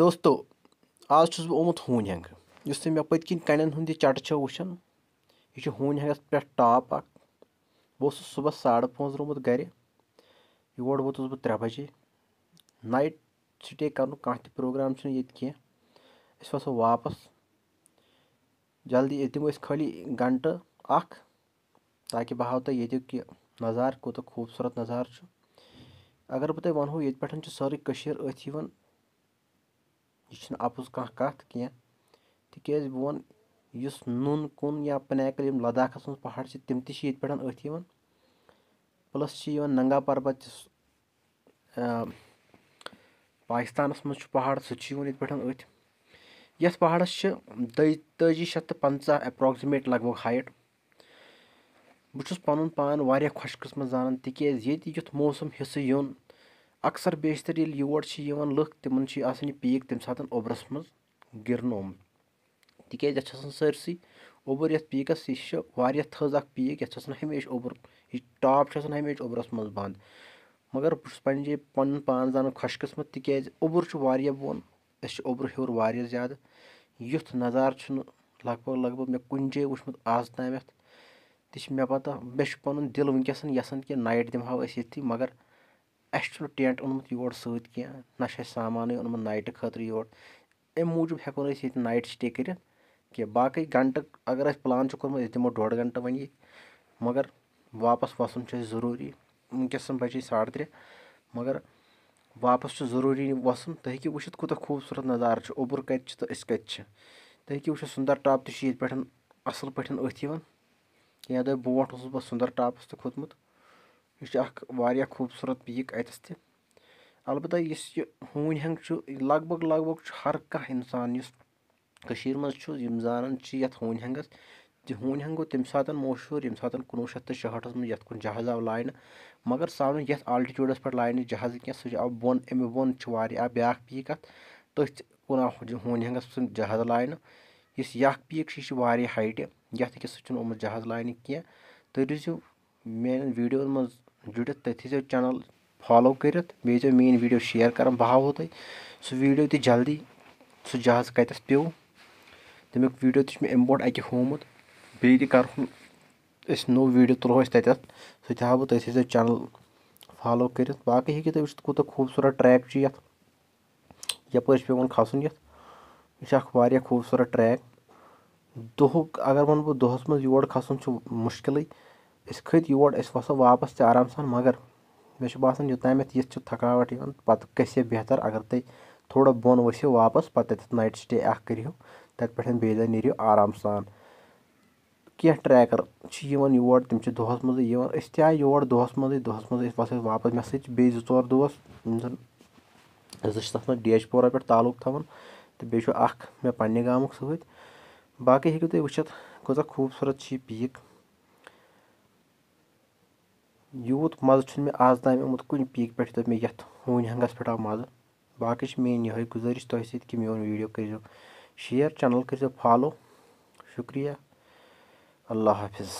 دوستو آز چھُس بہٕ آمُت ہوٗنۍ ہٮ۪نٛگ یُس تُہۍ مےٚ پٔتۍ کِنۍ کَنٮ۪ن ہُنٛد یہِ چَٹہٕ چھو وٕچھان یہِ چھُ ہوٗنۍ ہٮ۪نٛگَس پٮ۪ٹھ ٹاپ اَکھ بہٕ اوسُس صُبحَس ساڑٕ پانٛژھ درٛومُت گَرِ یور ووتُس بہٕ ترٛےٚ بَجے نایٹ سِٹے کَرنُک کانٛہہ تہِ پرٛوگرام چھُنہٕ ییٚتہِ کینٛہہ أسۍ وَسو واپَس جلدی ییٚتہِ دِمو أسۍ خٲلی گَنٹہٕ اَکھ تاکہِ بہٕ ہاو تۄہہِ ییٚتیُک یہِ نظارٕ کوٗتاہ خوٗبصوٗرت نظارٕ چھُ اگر بہٕ تۄہہِ وَنہو ییٚتہِ پٮ۪ٹھ چھِ سٲرٕے کٔشیٖر أتھۍ یِوان یہِ چھِنہٕ اَپُز کانٛہہ کَتھ کینٛہہ تِکیٛازِ بہٕ وَنہٕ یُس نوٚن کُن یا پٕنیکٕل یِم لداخَس منٛز پہاڑ چھِ تِم تہِ چھِ ییٚتہِ پٮ۪ٹھ أتھۍ یِوان پٕلَس چھِ یِوان ننگا پربت یُس پاکِستانَس منٛز چھُ پہاڑ سُہ تہِ چھُ یِوان ییٚتہِ پٮ۪ٹھ أتھۍ یَتھ پہاڑَس چھِ دۄیہِ تٲجی شَتھ تہٕ پنٛژاہ اٮ۪پراکزِمیٹ لگ بگ ہایٹ بہٕ چھُس پَنُن پان واریاہ خۄش قٕسمَت زانان تِکیٛازِ ییٚتہِ یُتھ موسم حِصہٕ یُن अक्सर बेशतर ये योर लुक तिमन पीक तमें सात ओबरस मज गोम तेज यह सरस ओबर ये पीकस यह थज अख पीक ये हमेशा ओबर यह टाप हमेशा ओबरस मज ब मगर बहुत पे पुन पान जान खुशकस्मत तेज ओबर बोन अबर हेर वह ज्यादा युथ नजार लग भग लग भग मे कुे वुमत आज तमें ते पता मे पुन दिल वन यसान कि नाइट दिमह मगर اَسہِ چھُنہٕ ٹٮ۪نٛٹ اوٚنمُت یور سۭتۍ کیٚنٛہہ نہ چھُ اَسہِ سامانٕے اوٚنمُت نایٹہٕ خٲطرٕ یور اَمہِ موٗجوٗب ہٮ۪کو نہٕ أسۍ ییٚتہِ نایٹ سِٹے کٔرِتھ کیٚنٛہہ باقٕے گَنٹہٕ اگر اَسہِ پٕلان چھُ کوٚرمُت أسۍ دِمو ڈۄڈ گَنٹہٕ وۄنۍ ییٚتہِ مگر واپَس وَسُن چھُ اَسہِ ضٔروٗری وٕنۍکٮ۪س بَجے ساڑٕ ترٛےٚ مگر واپَس چھُ ضٔروٗری وَسُن تُہۍ ہیٚکِو وٕچھِتھ کوٗتاہ خوٗبصوٗرت نظارٕ چھُ اوٚبُر کَتہِ چھِ تہٕ أسۍ کَتہِ چھِ تُہۍ ہیٚکِو وٕچھِتھ سُندَر ٹاپ تہِ چھُ ییٚتہِ پٮ۪ٹھ اَصٕل پٲٹھۍ أتھۍ یِوان کیٚنٛہہ دۄہ برٛونٛٹھ اوسُس بہٕ سُندَر ٹاپَس تہِ کھوٚتمُت یہِ چھِ اَکھ واریاہ خوٗبصوٗرت پیٖک اَتٮ۪س تہِ البتہ یُس یہِ ہوٗنۍ ہنٛگ چھُ لگ بگ لگ بگ چھُ ہر کانٛہہ اِنسان یُس کٔشیٖرِ منٛز چھُ یِم زانان چھِ یَتھ ہوٗنۍ ہنٛگَس تہِ ہوٗنۍ ہنٛگ گوٚو تَمہِ ساتہٕ مشہوٗر ییٚمہِ ساتہٕ کُنوُہ شَتھ تہٕ شُہٲٹھَس منٛز یَتھ کُن جہاز آو لاینہٕ مگر سُہ آو نہٕ یَتھ آلٹِچوٗڈَس پٮ۪ٹھ لاینہٕ جہازٕ کینٛہہ سُہ چھُ آو بۄن اَمہِ بۄن چھُ واریاہ بیٛاکھ پیٖک اَتھ تٔتھۍ کُن آو ہوٗنۍ ہنٛگَس سُنٛد جہاز لاینہٕ یُس یہِ اَکھ پیٖک چھُ یہِ چھُ واریاہ ہایٹہِ یَتھ أکِس سُہ چھُنہٕ آمُت جہاز لاینہٕ کینٛہہ تُہۍ روٗزِو میٛانٮ۪ن ویٖڈیوَن منٛز जुड़ित तथो चैनल फॉलो कर मेन वीडियो शेयर कर बह तुम सू वीडियो तो जल्दी सू जहाज कतस पे तमिक वीडियो तुम अमो अके हूमुत बेहद कर नो वीडियो तुलो तथा सू तब तथो चैनल फॉलो कर बाकी हेक तुम कूत खूबसूरत ट्रैक यपर पे खसन ये खूबसूरत ट्रैक दुह अगर वन बहुत दुहस मज य खसन मुश्किल أسۍ کھٔتۍ یور أسۍ وَسو واپَس تہِ آرام سان مگر مےٚ چھُ باسان یوٚتامَتھ یِتھ چھِ تھکاوَٹ یِوان پَتہٕ گژھِ ہے بہتر اگر تُہۍ تھوڑا بۄن ؤسِو واپَس پَتہٕ تَتٮ۪تھ نایٹ سِٹے اَکھ کٔرِو تَتہِ پٮ۪ٹھ بیٚیہِ دۄہ نیٖرِو آرام سان کینٛہہ ٹرٛیکَر چھِ یِوان یور تِم چھِ دۄہَس منٛزٕے یِوان أسۍ تہِ آے یور دۄہَس منٛزٕے دۄہَس منٛزٕے أسۍ وَسو واپَس مےٚ سۭتۍ چھِ بیٚیہِ زٕ ژور دوس یِم زَن زٕ چھِ تَتھ منٛز ڈیش پورہ پٮ۪ٹھ تعلُق تھاوان تہٕ بیٚیہِ چھُ اَکھ مےٚ پنٛنہِ گامُک سۭتۍ باقٕے ہیٚکِو تُہۍ وٕچھِتھ کۭژاہ خوٗبصوٗرت چھِ یہِ پیٖک یوٗت مَزٕ چھُنہٕ مےٚ آز تام آمُت کُنہِ پیٖکہِ پٮ۪ٹھ یوٗتاہ مےٚ یَتھ ہوٗنۍ ہنٛگَس پٮ۪ٹھ آو مَزٕ باقٕے چھِ میٛٲنۍ یِہوٚے گُزٲرِش تۄہہِ سۭتۍ کہِ میون ویٖڈیو کٔرۍزیو شِیَر چَنَل کٔرۍزیو فالو شُکریہ اللہ حافِظ